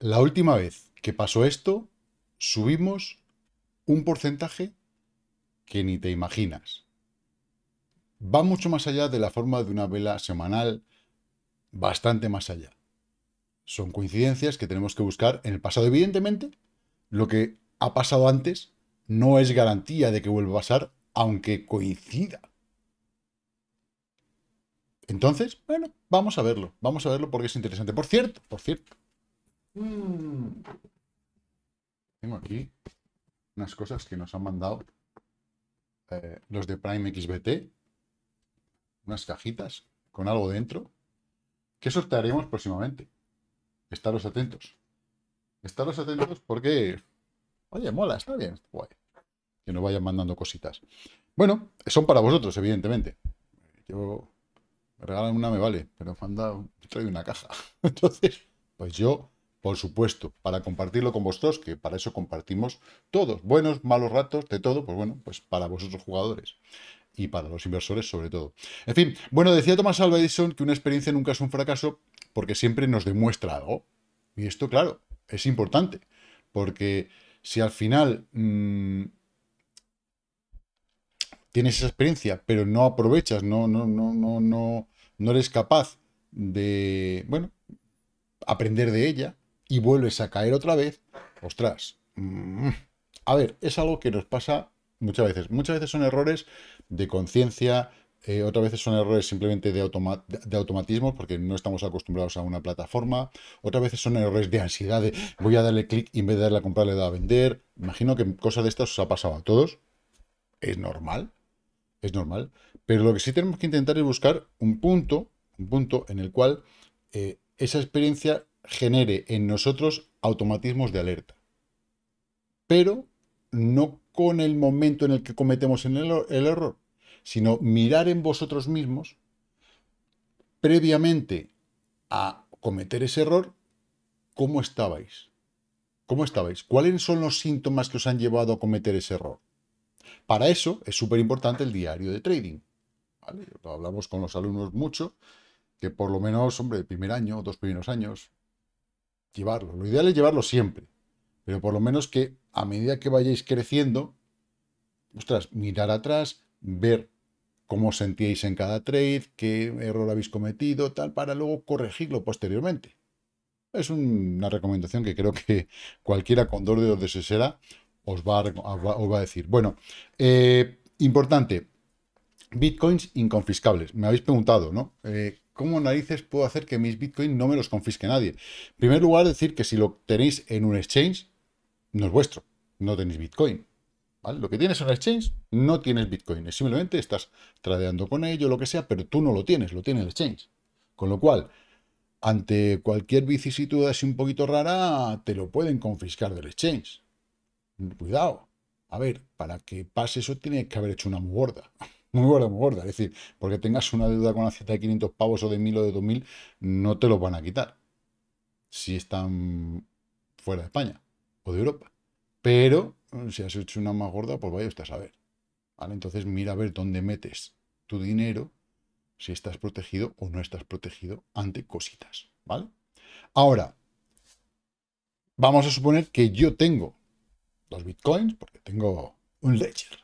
La última vez que pasó esto, subimos un porcentaje que ni te imaginas. Va mucho más allá de la forma de una vela semanal, bastante más allá. Son coincidencias que tenemos que buscar en el pasado. Evidentemente, lo que ha pasado antes no es garantía de que vuelva a pasar, aunque coincida. Entonces, bueno, vamos a verlo, vamos a verlo porque es interesante. Por cierto, por cierto, Mm. Tengo aquí unas cosas que nos han mandado eh, los de Prime XBT. Unas cajitas con algo dentro que sortearemos próximamente. Estaros atentos. Estaros atentos porque, oye, mola, está bien, Que nos vayan mandando cositas. Bueno, son para vosotros, evidentemente. Yo, me regalan una, me vale, pero me manda, trae una caja. Entonces, pues yo por supuesto, para compartirlo con vosotros, que para eso compartimos todos, buenos, malos ratos, de todo, pues bueno, pues para vosotros jugadores y para los inversores sobre todo. En fin, bueno, decía Thomas Alva Edison que una experiencia nunca es un fracaso porque siempre nos demuestra algo. Y esto, claro, es importante, porque si al final mm, tienes esa experiencia, pero no aprovechas, no, no, no, no, no, no eres capaz de, bueno, aprender de ella, y vuelves a caer otra vez, ostras. Mm, a ver, es algo que nos pasa muchas veces. Muchas veces son errores de conciencia, eh, otras veces son errores simplemente de, automatismo porque no estamos acostumbrados a una plataforma. Otras veces son errores de ansiedad voy a darle clic y en vez de darle a comprar le doy a vender. Imagino que cosas de estas os ha pasado a todos. Es normal, es normal. Pero lo que sí tenemos que intentar es buscar un punto, un punto en el cual eh, esa experiencia genere en nosotros automatismos de alerta. Pero no con el momento en el que cometemos el, error, sino mirar en vosotros mismos previamente a cometer ese error, ¿cómo estabais? ¿Cómo estabais? ¿Cuáles son los síntomas que os han llevado a cometer ese error? Para eso es súper importante el diario de trading. hablamos con los alumnos mucho, que por lo menos, hombre, el primer año, dos primeros años, llevarlo. Lo ideal es llevarlo siempre, pero por lo menos que a medida que vayáis creciendo, ostras, mirar atrás, ver cómo sentíais en cada trade, qué error habéis cometido, tal, para luego corregirlo posteriormente. Es una recomendación que creo que cualquiera con dos dedos de sesera os va a, os va a decir. Bueno, eh, importante, bitcoins inconfiscables. Me habéis preguntado, ¿no? Eh, ¿cómo narices puedo hacer que mis bitcoins no me los confisque nadie? En primer lugar, decir que si lo tenéis en un exchange, no es vuestro, no tenéis Bitcoin. Lo que tienes en el exchange, no tienes Bitcoin. Simplemente estás tradeando con ello, lo que sea, pero tú no lo tienes, lo tiene el exchange. Con lo cual, ante cualquier vicisitud así un poquito rara, te lo pueden confiscar del exchange. Cuidado. A ver, para que pase eso tiene que haber hecho una gorda muy gorda, muy gorda. Es decir, porque tengas una deuda con cita de 500 pavos o de 1000 o de 2000, no te lo van a quitar. Si están fuera de España o de Europa. Pero si has hecho una más gorda, pues vaya usted a saber. ¿Vale? Entonces mira a ver dónde metes tu dinero, si estás protegido o no estás protegido ante cositas. ¿Vale? Ahora, vamos a suponer que yo tengo dos bitcoins porque tengo un ledger.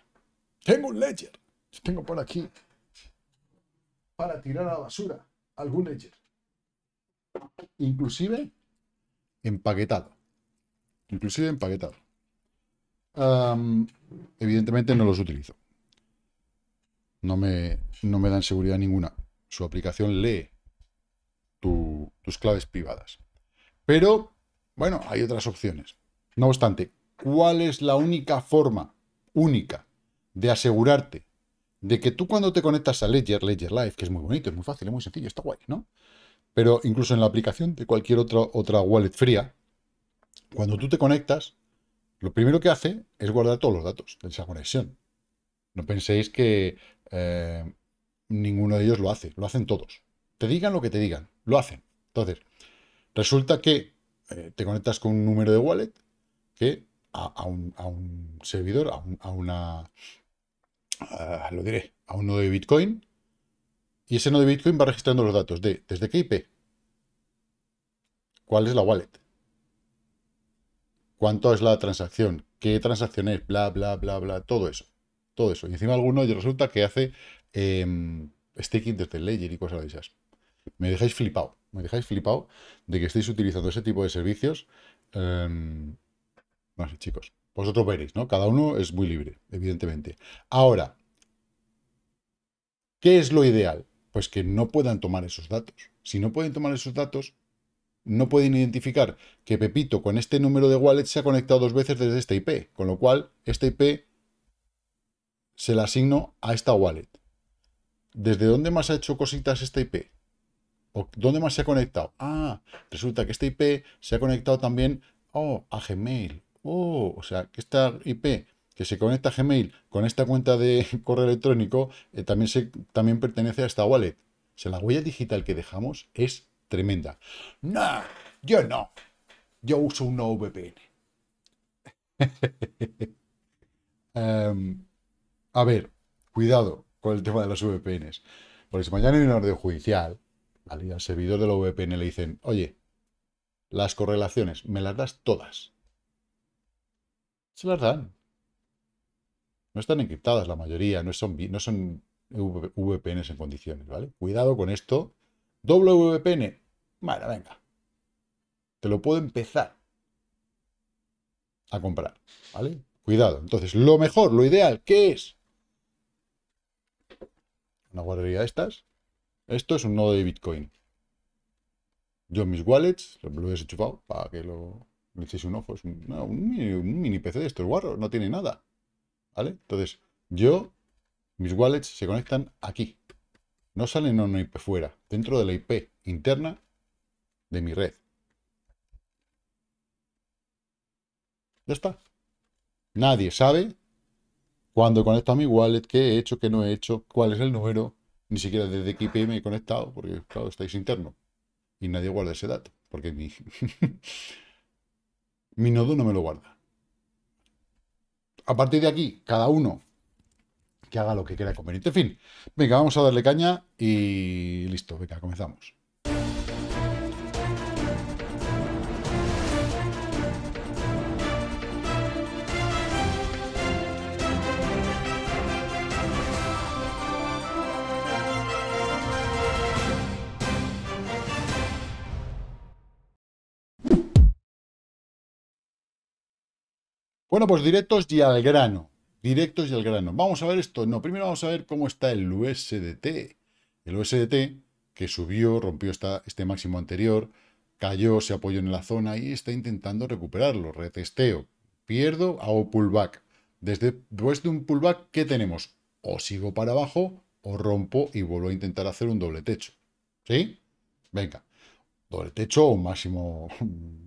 Tengo un ledger tengo por aquí para tirar a la basura algún ledger. Inclusive empaquetado. Inclusive empaquetado. evidentemente no los utilizo. No me, no me dan seguridad ninguna. Su aplicación lee tus claves privadas. Pero, bueno, hay otras opciones. No obstante, ¿cuál es la única forma, única, de asegurarte de que tú cuando te conectas a Ledger, Ledger Live, que es muy bonito, es muy fácil, es muy sencillo, está guay, ¿no? Pero incluso en la aplicación de cualquier otra, otra wallet fría, cuando tú te conectas, lo primero que hace es guardar todos los datos de esa conexión. No penséis que eh, ninguno de ellos lo hace, lo hacen todos. Te digan lo que te digan, lo hacen. Entonces, resulta que eh, te conectas con un número de wallet que a, un, servidor, a una Ah, lo diré, a un nodo de Bitcoin, y ese nodo de Bitcoin va registrando los datos de desde qué IP, cuál es la wallet, cuánto es la transacción, qué transacción es, bla, bla, bla, bla, todo eso. Todo eso. Y encima alguno resulta que hace eh, staking desde el y cosas de esas. Me dejáis flipado, me dejáis flipado de que estéis utilizando ese tipo de servicios em, no sé, chicos. Vosotros veréis, ¿no? Cada uno es muy libre, evidentemente. Ahora, ¿qué es lo ideal? Pues que no puedan tomar esos datos. Si no pueden tomar esos datos, no pueden identificar que Pepito con este número de wallet se ha conectado dos veces desde esta IP, con lo cual esta IP se la asigno a esta wallet. ¿Desde dónde más ha hecho cositas esta IP? ¿O ¿Dónde más se ha conectado? Ah, resulta que esta IP se ha conectado también oh, a Gmail, oh, o sea, que esta IP que se conecta a Gmail con esta cuenta de correo electrónico eh, también, se, también pertenece a esta wallet. O sea, la huella digital que dejamos es tremenda. No, yo no. Yo uso una VPN. Em, a ver, cuidado con el tema de las VPNs. Porque si mañana en un orden judicial, al servidor de la VPN le dicen, oye, las correlaciones, me las das todas. Se las dan. No están encriptadas la mayoría, no son, no son VPNs en condiciones, ¿vale? Cuidado con esto. Doble VPN. venga. Te lo puedo empezar a comprar, ¿vale? Cuidado. Entonces, lo mejor, lo ideal, ¿qué es? Una guardería de estas. Esto es un nodo de Bitcoin. Yo mis wallets lo he desenchufado para que lo echéis un ojo. Es un, mini, PC de estos guarros. No tiene nada. ¿Vale? Entonces, yo, mis wallets se conectan aquí. No salen a una IP fuera. Dentro de la IP interna de mi red. Ya está. Nadie sabe cuándo conecto a mi wallet, qué he hecho, qué no he hecho, cuál es el número, ni siquiera desde qué IP me he conectado, porque claro, estáis interno. Y nadie guarda ese dato, porque ni... mi nodo no me lo guarda. A partir de aquí, cada uno que haga lo que quiera conveniente. En fin, venga, vamos a darle caña y listo, venga, comenzamos. Bueno, pues directos y al grano. Directos y al grano. Vamos a ver esto. No, primero vamos a ver cómo está el USDT. El USDT que subió, rompió este máximo anterior, cayó, se apoyó en la zona y está intentando recuperarlo. Retesteo, pierdo, hago pullback. Desde, después de un pullback, ¿qué tenemos? O sigo para abajo o rompo y vuelvo a intentar hacer un doble techo. ¿Sí? Venga, doble techo o máximo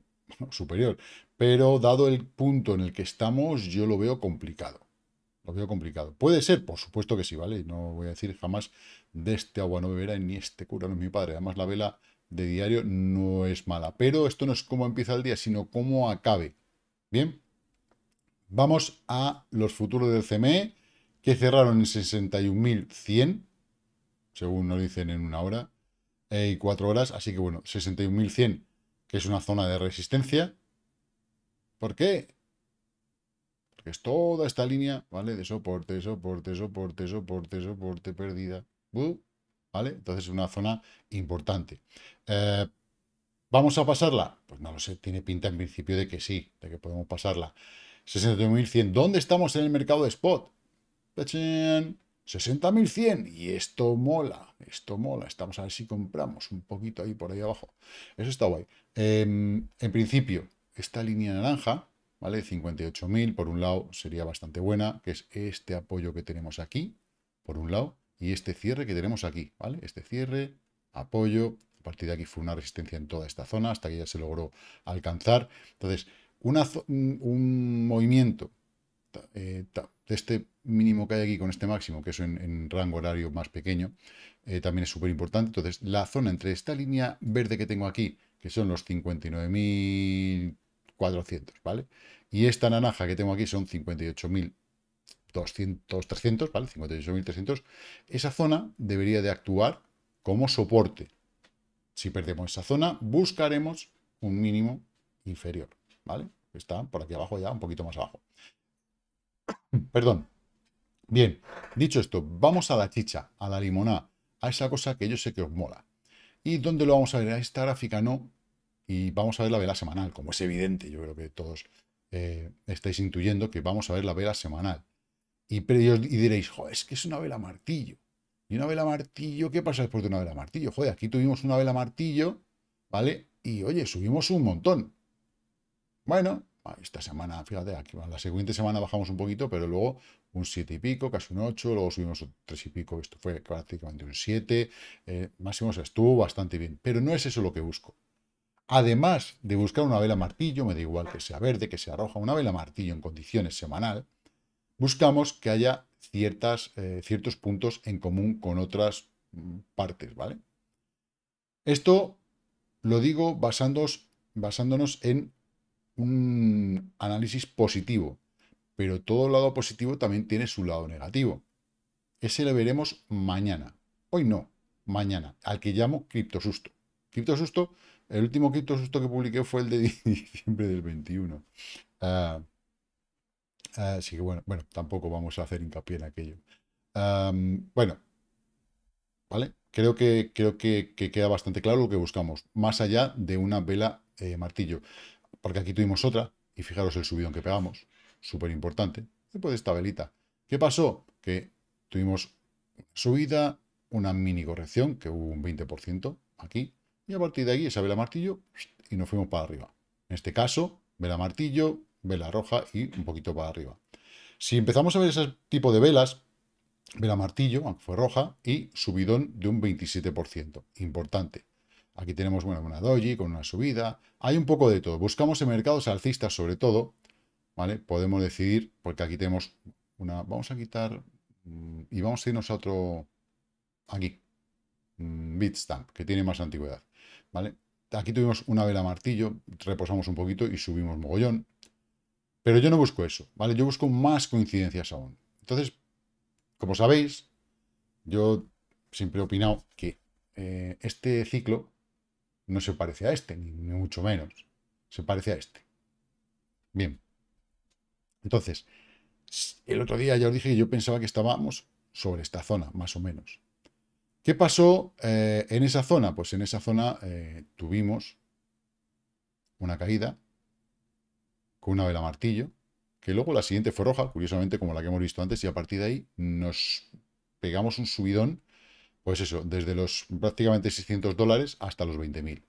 superior. Pero dado el punto en el que estamos, yo lo veo complicado. Lo veo complicado. Puede ser, por supuesto que sí, ¿vale? No voy a decir jamás de este agua no beberá ni este cura no es mi padre. Además, la vela de diario no es mala. Pero esto no es cómo empieza el día, sino cómo acabe. Bien. Vamos a los futuros del CME, que cerraron en 61.100, según nos dicen en una hora, eh, y cuatro horas. Así que bueno, 61.100, que es una zona de resistencia. ¿Por qué? Porque es toda esta línea, ¿vale? De soporte, soporte, soporte, soporte, soporte, perdida. ¿Vale? Entonces es una zona importante. Eh, ¿Vamos a pasarla? Pues no lo sé, tiene pinta en principio de que sí, de que podemos pasarla. 60.100. ¿Dónde estamos en el mercado de spot? 60.100 pues y esto mola, esto mola, estamos a ver si compramos un poquito ahí por ahí abajo, eso está guay. Em, en principio, esta línea naranja, ¿vale? 58.000, por un lado sería bastante buena, que es este apoyo que tenemos aquí, por un lado, y este cierre que tenemos aquí, ¿vale? Este cierre, apoyo, a partir de aquí fue una resistencia en toda esta zona, hasta que ya se logró alcanzar. Entonces, mm, un movimiento eh, de este mínimo que hay aquí con este máximo, que es en, rango horario más pequeño, eh, también es súper importante. Entonces, la zona entre esta línea verde que tengo aquí, que son los 59.000 400, ¿vale? Y esta naranja que tengo aquí son 58.200, 300, ¿vale? 58.300, esa zona debería de actuar como soporte. Si perdemos esa zona, buscaremos un mínimo inferior, ¿vale? Está por aquí abajo ya, un poquito más abajo. Perdón. Bien, dicho esto, vamos a la chicha, a la limonada, a esa cosa que yo sé que os mola. ¿Y dónde lo vamos a ver? A esta gráfica no, y vamos a ver la vela semanal, como es evidente, yo creo que todos eh, estáis intuyendo que vamos a ver la vela semanal. Y, y diréis, joder, es que es una vela martillo. ¿Y una vela martillo? ¿Qué pasa después de una vela martillo? Joder, aquí tuvimos una vela martillo, ¿vale? Y oye, subimos un montón. Bueno, esta semana, fíjate, aquí, la siguiente semana bajamos un poquito, pero luego un 7 y pico, casi un 8, luego subimos un 3 y pico, esto fue prácticamente un 7, eh, máximo estuvo bastante bien, pero no es eso lo que busco además de buscar una vela martillo, me da igual que sea verde, que sea roja, una vela martillo en condiciones semanal, buscamos que haya ciertas, eh, ciertos puntos en común con otras mm, partes, ¿vale? Esto lo digo basándonos, basándonos en un análisis positivo, pero todo lado positivo también tiene su lado negativo. Ese lo veremos mañana. Hoy no, mañana, al que llamo criptosusto. Criptosusto el último quinto susto que publiqué fue el de diciembre del 21. Ah, ah, así que bueno, bueno, tampoco vamos a hacer hincapié en aquello. bueno, ¿vale? Creo que, creo que, queda bastante claro lo que buscamos, más allá de una vela eh, martillo. Porque aquí tuvimos otra, y fijaros el subidón que pegamos, súper importante, después de esta velita. ¿Qué pasó? Que tuvimos subida, una mini corrección, que hubo un 20% aquí, y a partir de aquí, esa vela martillo, y nos fuimos para arriba. En este caso, vela martillo, vela roja y un poquito para arriba. Si empezamos a ver ese tipo de velas, vela martillo, fue roja, y subidón de un 27%. Importante. Aquí tenemos bueno, una doji con una subida. Hay un poco de todo. Buscamos en mercados alcistas sobre todo. ¿vale? Podemos decidir, porque aquí tenemos una... Vamos a quitar... Mm, y vamos a irnos a otro... Aquí. Mm, Bitstamp, que tiene más antigüedad. Aquí tuvimos una vela martillo, reposamos un poquito y subimos mogollón. Pero yo no busco eso, ¿vale? Yo busco más coincidencias aún. Entonces, como sabéis, yo siempre he opinado que eh, este ciclo no se parece a este, ni, ni mucho menos. Se parece a este. Bien. Entonces, el otro día ya os dije que yo pensaba que estábamos sobre esta zona, más o menos. ¿Qué pasó eh, en esa zona? Pues en esa zona eh, tuvimos una caída con una vela martillo, que luego la siguiente fue roja, curiosamente como la que hemos visto antes, y a partir de ahí nos pegamos un subidón, pues eso, desde los prácticamente 600 dólares hasta los 20.000.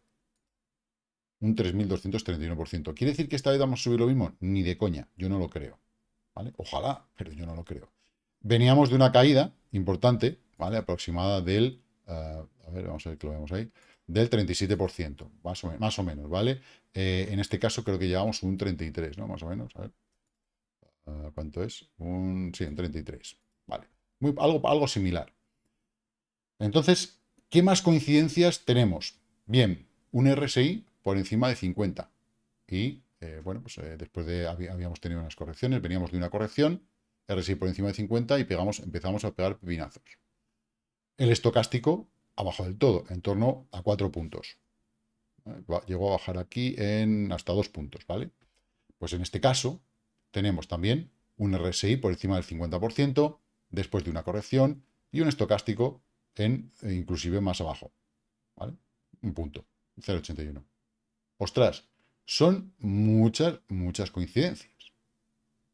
Un 3.231%. ¿Quiere decir que esta vez vamos a subir lo mismo? Ni de coña, yo no lo creo. Ojalá, pero yo no lo creo. Veníamos de una caída importante, ¿vale? Aproximada del, eh, a ver, vamos a ver que lo vemos ahí, del 37%, más o, menos, ¿vale? Eh, en este caso creo que llevamos un 33, ¿no? Más o menos, a ver. Eh, ¿Cuánto es? Un, sí, un 33, ¿vale? algo, algo similar. Entonces, ¿qué más coincidencias tenemos? Bien, un RSI por encima de 50 y bueno, pues después de habíamos tenido unas correcciones, veníamos de una corrección, RSI por encima de 50 y pegamos, empezamos a pegar pinazos. El estocástico abajo del todo, en torno a cuatro puntos. Llegó a bajar aquí en hasta dos puntos, ¿vale? Pues en este caso tenemos también un RSI por encima del 50%, después de una corrección, y un estocástico en eh, inclusive más abajo, ¿vale? Un punto, 0,81. Ostras, son muchas, muchas coincidencias.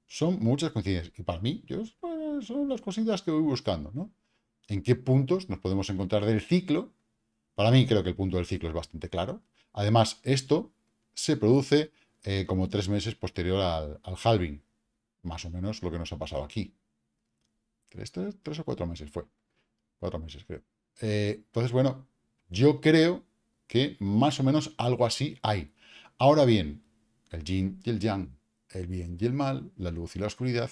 Son muchas coincidencias. Y para mí, yo, eh, son las cositas que voy buscando, ¿no? en qué puntos nos podemos encontrar del ciclo. Para mí creo que el punto del ciclo es bastante claro. Además, esto se produce eh, como tres meses posterior al, halving. Más o menos lo que nos ha pasado aquí. Tres, o cuatro meses fue. Cuatro meses, creo. Eh, entonces, bueno, yo creo que más o menos algo así hay. Ahora bien, el yin y el yang, el bien y el mal, la luz y la oscuridad,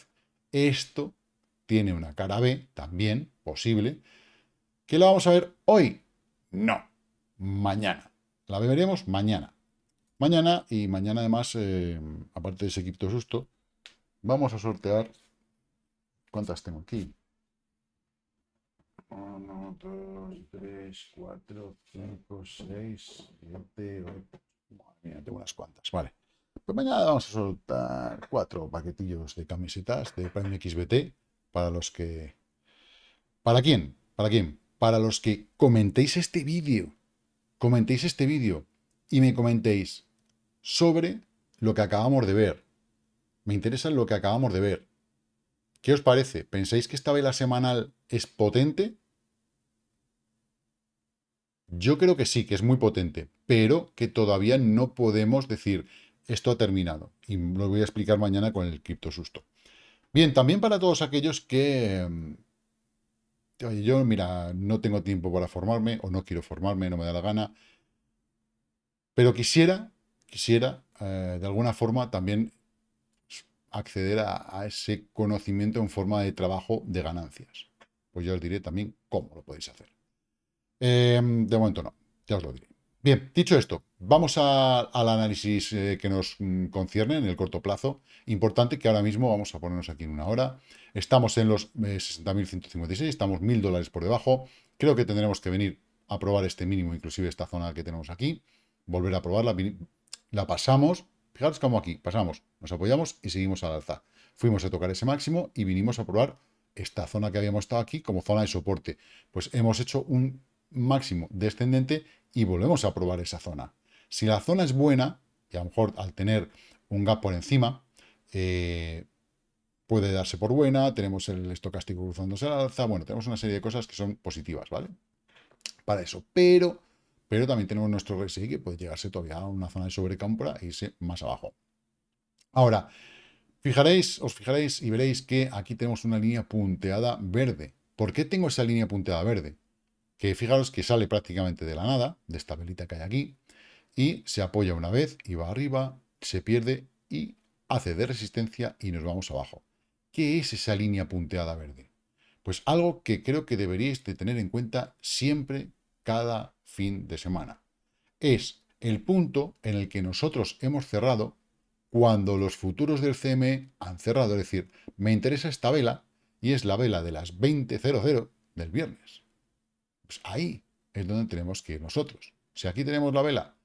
esto tiene una cara B también, posible, que la vamos a ver hoy. No, mañana. La veremos mañana. Mañana y mañana además, eh, aparte de ese equipo susto, vamos a sortear... ¿Cuántas tengo aquí? 1, 2, 3, 4, 5, 6, 7, 8... tengo unas cuantas, vale. Pues mañana vamos a soltar cuatro paquetillos de camisetas de Prime XBT para los que ¿Para quién? ¿Para quién? Para los que comentéis este vídeo. Comentéis este vídeo y me comentéis sobre lo que acabamos de ver. Me interesa lo que acabamos de ver. ¿Qué os parece? ¿Pensáis que esta vela semanal es potente? Yo creo que sí, que es muy potente, pero que todavía no podemos decir esto ha terminado. Y lo voy a explicar mañana con el susto. Bien, también para todos aquellos que mm, yo, mira, no tengo tiempo para formarme o no quiero formarme, no me da la gana, pero quisiera, quisiera, eh, de alguna forma también acceder a, ese conocimiento en forma de trabajo de ganancias. Pues yo os diré también cómo lo podéis hacer. Em, de momento no, ya os lo diré. Bien, dicho esto, vamos al análisis eh, que nos mm, concierne en el corto plazo. Importante que ahora mismo vamos a ponernos aquí en una hora. Estamos en los 60.156, eh, estamos 1.000 dólares por debajo. Creo que tendremos que venir a probar este mínimo, inclusive esta zona que tenemos aquí. Volver a probarla, la pasamos. Fijaros como aquí, pasamos, nos apoyamos y seguimos al alza. Fuimos a tocar ese máximo y vinimos a probar esta zona que habíamos estado aquí como zona de soporte. Pues hemos hecho un máximo descendente y volvemos a probar esa zona. Si la zona es buena, y a lo mejor al tener un gap por encima, eh, puede darse por buena, tenemos el estocástico cruzándose al alza, bueno, tenemos una serie de cosas que son positivas, ¿vale? Para eso, pero, pero también tenemos nuestro RSI que puede llegarse todavía a una zona de sobrecompra e irse más abajo. Ahora, fijaréis, os fijaréis y veréis que aquí tenemos una línea punteada verde. ¿Por qué tengo esa línea punteada verde? que fijaros que sale prácticamente de la nada, de esta velita que hay aquí, y se apoya una vez y va arriba, se pierde y hace de resistencia y nos vamos abajo. ¿Qué es esa línea punteada verde? Pues algo que creo que deberíais de tener en cuenta siempre cada fin de semana. Es el punto en el que nosotros hemos cerrado cuando los futuros del CME han cerrado. Es decir, me interesa esta vela y es la vela de las 20.00 del viernes. Pues ahí es donde tenemos que ir nosotros. Si aquí tenemos la vela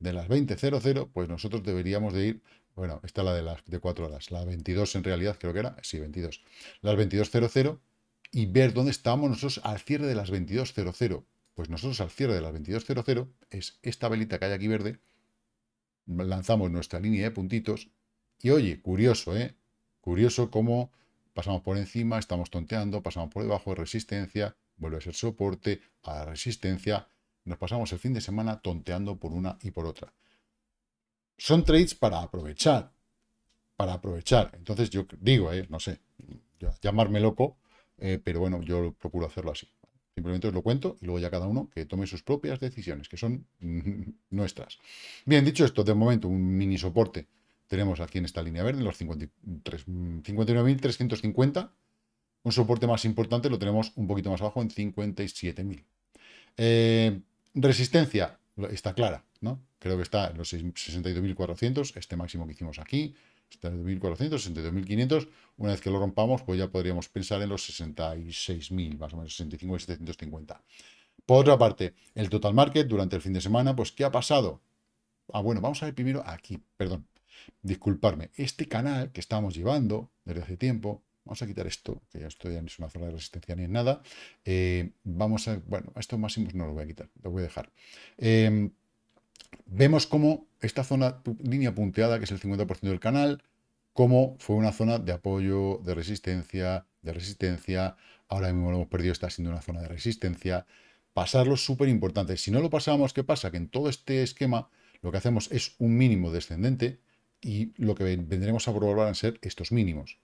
de las 20.00, pues nosotros deberíamos de ir, bueno, esta es la de las de 4 horas, la 22 en realidad creo que era, sí, 22, las 22.00 y ver dónde estábamos nosotros al cierre de las 22.00. Pues nosotros al cierre de las 22.00 es esta velita que hay aquí verde, lanzamos nuestra línea de puntitos y oye, curioso, ¿eh? Curioso cómo pasamos por encima, estamos tonteando, pasamos por debajo de resistencia, vuelve a ser soporte, a resistencia. Nos pasamos el fin de semana tonteando por una y por otra. Son trades para aprovechar, para aprovechar. Entonces yo digo, eh, no sé, llamarme loco, eh, pero bueno, yo procuro hacerlo así. Simplemente os lo cuento y luego ya cada uno que tome sus propias decisiones, que son nuestras. Bien, dicho esto, de momento un mini soporte tenemos aquí en esta línea verde, los 59.350 un soporte más importante lo tenemos un poquito más abajo en 57.000. Eh, resistencia, está clara, ¿no? Creo que está en los 62.400, este máximo que hicimos aquí, 62.400, 62.500. Una vez que lo rompamos, pues ya podríamos pensar en los 66.000, más o menos 65.750. Por otra parte, el total market durante el fin de semana, pues ¿qué ha pasado? Ah, bueno, vamos a ver primero aquí, perdón, disculparme. Este canal que estamos llevando desde hace tiempo, Vamos a quitar esto, que ya esto ya no es una zona de resistencia ni en nada. Eh, vamos a, bueno, estos máximos no los voy a quitar, los voy a dejar. Em, vemos cómo esta zona, línea punteada, que es el 50% del canal, cómo fue una zona de apoyo, de resistencia, de resistencia. Ahora mismo lo hemos perdido, está siendo una zona de resistencia. Pasarlo es súper importante. Si no lo pasamos, ¿qué pasa? Que en todo este esquema lo que hacemos es un mínimo descendente y lo que vendremos a probar van a ser estos mínimos.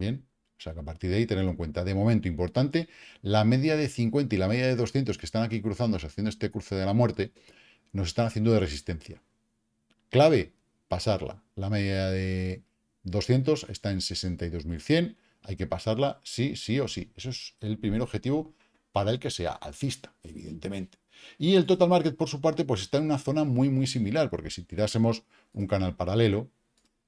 Bien, o sea que a partir de ahí tenerlo en cuenta. De momento, importante, la media de 50 y la media de 200 que están aquí cruzándose, haciendo este cruce de la muerte, nos están haciendo de resistencia. Clave, pasarla. La media de 200 está en 62.100, hay que pasarla sí, sí o sí. Eso es el primer objetivo para el que sea alcista, evidentemente. Y el total market, por su parte, pues está en una zona muy, muy similar, porque si tirásemos un canal paralelo,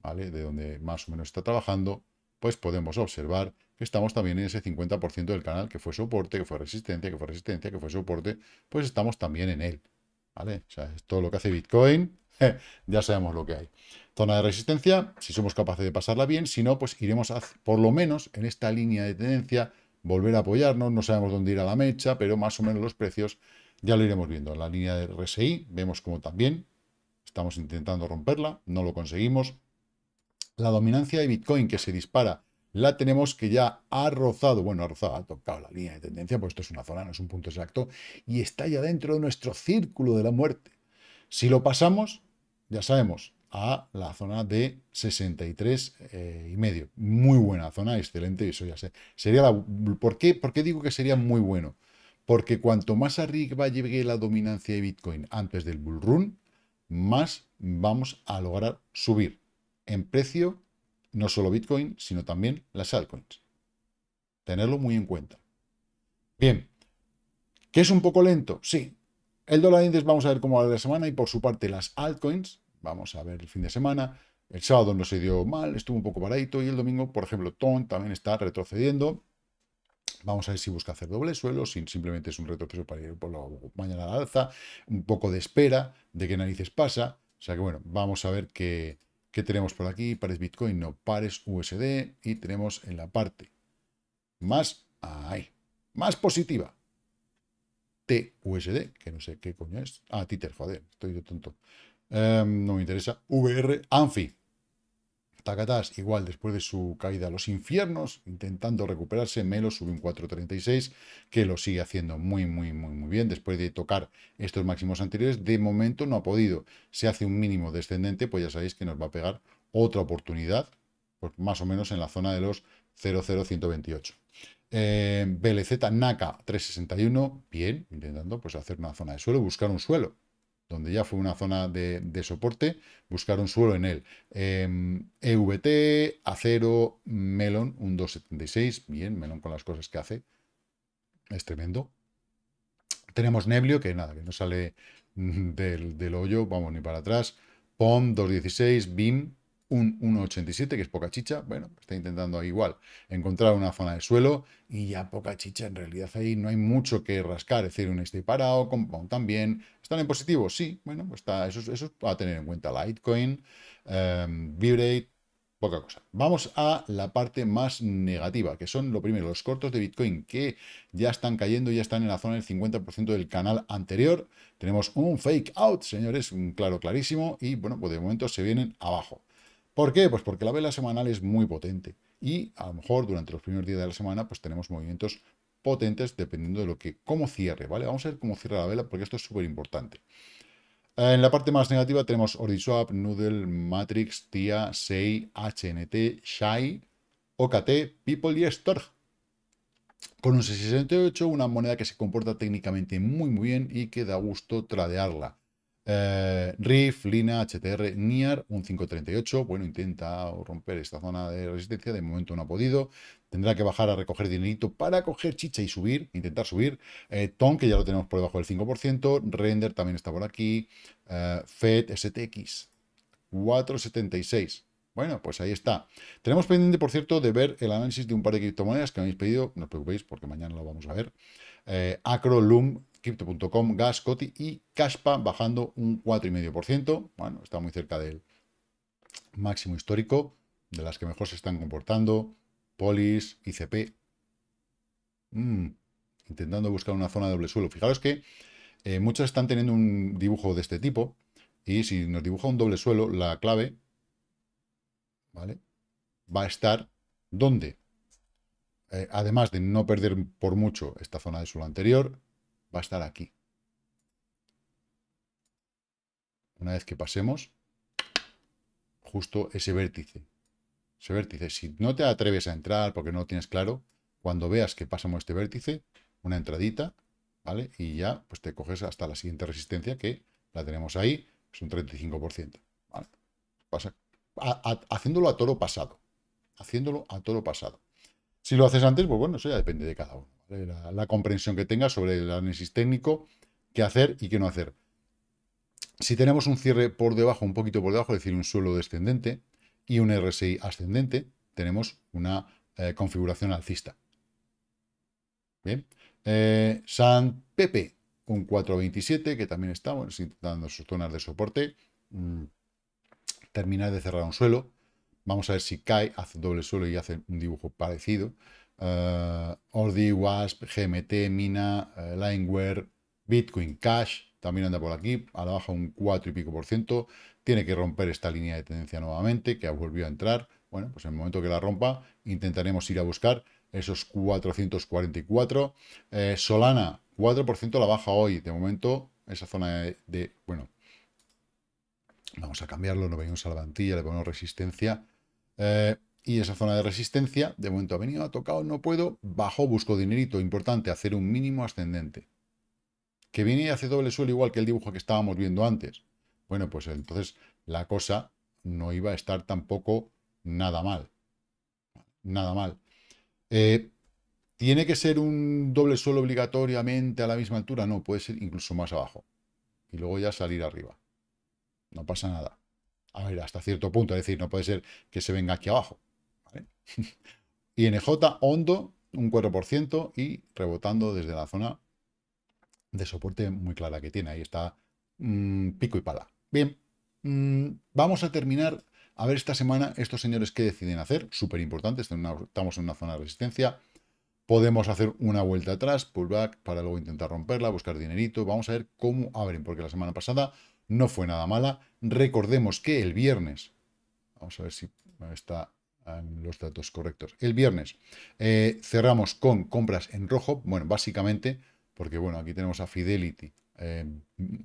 ¿vale? De donde más o menos está trabajando, pues podemos observar que estamos también en ese 50% del canal que fue soporte, que fue resistencia, que fue resistencia, que fue soporte, pues estamos también en él. ¿Vale? O sea, es todo lo que hace Bitcoin, ya sabemos lo que hay. Zona de resistencia, si somos capaces de pasarla bien, si no, pues iremos a, por lo menos en esta línea de tendencia, volver a apoyarnos, no sabemos dónde ir a la mecha, pero más o menos los precios ya lo iremos viendo. En la línea de RSI vemos como también estamos intentando romperla, no lo conseguimos, la dominancia de Bitcoin que se dispara, la tenemos que ya ha rozado, bueno, ha rozado, ha tocado la línea de tendencia, pues esto es una zona, no es un punto exacto, y está ya dentro de nuestro círculo de la muerte. Si lo pasamos, ya sabemos, a la zona de 63 eh, y medio. Muy buena zona, excelente, eso ya sé. Sería la, ¿por, qué? ¿Por digo que sería muy bueno? Porque cuanto más arriba llegue la dominancia de Bitcoin antes del bull run, más vamos a lograr subir en precio no solo Bitcoin, sino también las altcoins. Tenerlo muy en cuenta. Bien, que es un poco lento? Sí. El dólar índice vamos a ver cómo va la semana y por su parte las altcoins, vamos a ver el fin de semana. El sábado no se dio mal, estuvo un poco barato, y el domingo, por ejemplo, TON también está retrocediendo. Vamos a ver si busca hacer doble suelo, si simplemente es un retroceso para ir por la mañana a la alza, un poco de espera de qué narices pasa. O sea que bueno, vamos a ver qué, ¿Qué tenemos por aquí? Pares Bitcoin, no pares USD. Y tenemos en la parte más, ay más positiva. TUSD, que no sé qué coño es. Ah, Titer, joder, estoy de tonto. Em, no me interesa. VR, Anfi. Takatas, igual después de su caída a los infiernos, intentando recuperarse, Melo sube un 4.36, que lo sigue haciendo muy, muy, muy, muy bien. Después de tocar estos máximos anteriores, de momento no ha podido. Se hace un mínimo descendente, pues ya sabéis que nos va a pegar otra oportunidad, pues más o menos en la zona de los 00128. Eh, BLZ Naka 361, bien, intentando pues hacer una zona de suelo, buscar un suelo donde ya fue una zona de, soporte, buscar un suelo en él. EVT, em, e acero, melón, un 2,76, bien, melón con las cosas que hace, es tremendo. Tenemos Neblio, que nada, que no sale del, del hoyo, vamos ni para atrás. POM, 2,16, BIM, un 1,87, que es poca chicha. Bueno, pues está intentando igual encontrar una zona de suelo y ya poca chicha. En realidad ahí no hay mucho que rascar. Es decir, un stay parado, también. ¿Están en positivo? Sí. Bueno, pues está, eso, eso a tener en cuenta. Litecoin, Vibrate, em, poca cosa. Vamos a la parte más negativa, que son lo primero, los cortos de Bitcoin, que ya están cayendo, ya están en la zona del 50% del canal anterior. Tenemos un fake out, señores, un claro, clarísimo, y bueno, pues de momento se vienen abajo. ¿Por qué? Pues porque la vela semanal es muy potente y a lo mejor durante los primeros días de la semana pues tenemos movimientos potentes dependiendo de lo que cómo cierre, ¿vale? Vamos a ver cómo cierra la vela porque esto es súper importante. En la parte más negativa tenemos Ordiswap, Noodle, Matrix, TIA, SEI, HNT, SHAI, OKT, People y Storg. Con un 68, una moneda que se comporta técnicamente muy muy bien y que da gusto tradearla. Eh, RIF, Lina, HTR, NIAR, un 538. Bueno, intenta romper esta zona de resistencia. De momento no ha podido. Tendrá que bajar a recoger dinerito para coger chicha y subir, intentar subir. Eh, TON, que ya lo tenemos por debajo del 5%. Render también está por aquí. Eh, FED, STX, 476. Bueno, pues ahí está. Tenemos pendiente, por cierto, de ver el análisis de un par de criptomonedas que habéis pedido. No os preocupéis porque mañana lo vamos a ver. Eh, Acro, Loom, Crypto.com, Gas, Coti y Caspa bajando un 4,5%. Bueno, está muy cerca del máximo histórico, de las que mejor se están comportando. Polis, ICP. Mm, intentando buscar una zona de doble suelo. Fijaros que muchas eh, muchos están teniendo un dibujo de este tipo. Y si nos dibuja un doble suelo, la clave va a estar ¿dónde? Eh, además de no perder por mucho esta zona de suelo anterior, va a estar aquí. Una vez que pasemos, justo ese vértice. Ese vértice, si no te atreves a entrar porque no lo tienes claro, cuando veas que pasamos este vértice, una entradita, ¿vale? Y ya pues te coges hasta la siguiente resistencia que la tenemos ahí, es un 35%. ¿vale? Pasa, haciéndolo a toro pasado. Haciéndolo a toro pasado. Si lo haces antes, pues bueno, eso ya depende de cada uno. Eh, la, comprensión que tenga sobre el análisis técnico, qué hacer y qué no hacer. Si tenemos un cierre por debajo, un poquito por debajo, es decir, un suelo descendente y un RSI ascendente, tenemos una eh, configuración alcista. Bien. Eh, San Pepe, un 4.27, que también está, dando sus zonas de soporte. termina mm. Terminar de cerrar un suelo. Vamos a ver si cae, hace doble suelo y hace un dibujo parecido. Eh, Ordi, Wasp, GMT, Mina, uh, Lineware, Bitcoin Cash, también anda por aquí, a la baja un 4 y pico por ciento. Tiene que romper esta línea de tendencia nuevamente, que ha vuelto a entrar. Bueno, pues en el momento que la rompa, intentaremos ir a buscar esos 444. Eh, Solana, 4% la baja hoy. De momento, esa zona de, bueno, vamos a cambiarlo, no venimos a la plantilla, le ponemos resistencia. Eh, y esa zona de resistencia, de momento ha venido, ha tocado, no puedo, bajo, busco dinerito, importante, hacer un mínimo ascendente. Que viene y hace doble suelo igual que el dibujo que estábamos viendo antes. Bueno, pues entonces la cosa no iba a estar tampoco nada mal. Nada mal. Eh, ¿Tiene que ser un doble suelo obligatoriamente a la misma altura? No, puede ser incluso más abajo. Y luego ya salir arriba. No pasa nada. A ver, hasta cierto punto. Es decir, no puede ser que se venga aquí abajo INJ hondo, un 4%, y rebotando desde la zona de soporte muy clara que tiene. Ahí está mm, pico y pala. Bien, mm, vamos a terminar a ver esta semana estos señores qué deciden hacer. Súper importante, estamos en una zona de resistencia. Podemos hacer una vuelta atrás, pullback, para luego intentar romperla, buscar dinerito. Vamos a ver cómo abren, porque la semana pasada no fue nada mala. Recordemos que el viernes, vamos a ver si está los datos correctos. El viernes eh, cerramos con compras en rojo, bueno, básicamente, porque bueno, aquí tenemos a Fidelity, eh,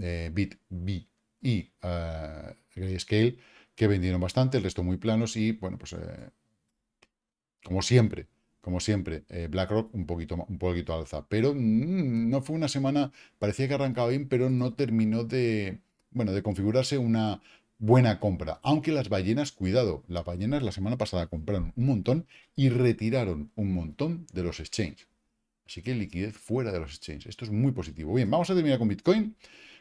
eh, bit B y Grayscale, que vendieron bastante, el resto muy planos y bueno, pues como siempre, como siempre, BlackRock un poquito, un poquito alza, pero mm, no fue una semana, parecía que arrancaba bien, pero no terminó de, bueno, de configurarse una buena compra. Aunque las ballenas, cuidado, las ballenas la semana pasada compraron un montón y retiraron un montón de los exchanges. Así que liquidez fuera de los exchanges. Esto es muy positivo. Bien, vamos a terminar con Bitcoin.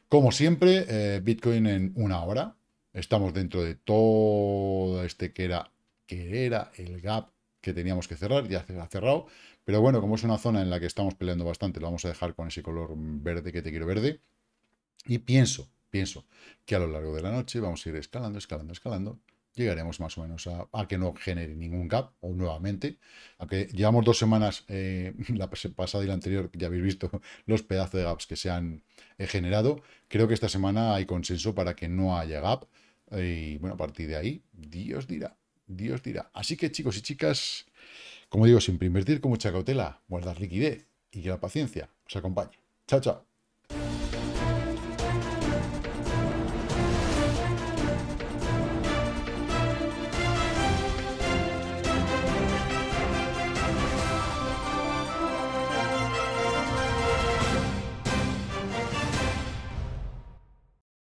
Como siempre, eh, Bitcoin en una hora. Estamos dentro de todo este que era, que era el gap que teníamos que cerrar. Ya se ha cerrado. Pero bueno, como es una zona en la que estamos peleando bastante, lo vamos a dejar con ese color verde que te quiero verde. Y pienso Pienso que a lo largo de la noche vamos a ir escalando, escalando, escalando. Llegaremos más o menos a, que no genere ningún gap, o nuevamente, aunque llevamos dos semanas, eh, la pasada y la anterior, ya habéis visto los pedazos de gaps que se han eh, generado. Creo que esta semana hay consenso para que no haya gap. Eh, y bueno, a partir de ahí, Dios dirá, Dios dirá. Así que chicos y chicas, como digo, siempre invertir con mucha cautela, guardar liquidez y que la paciencia os acompañe. Chao, chao.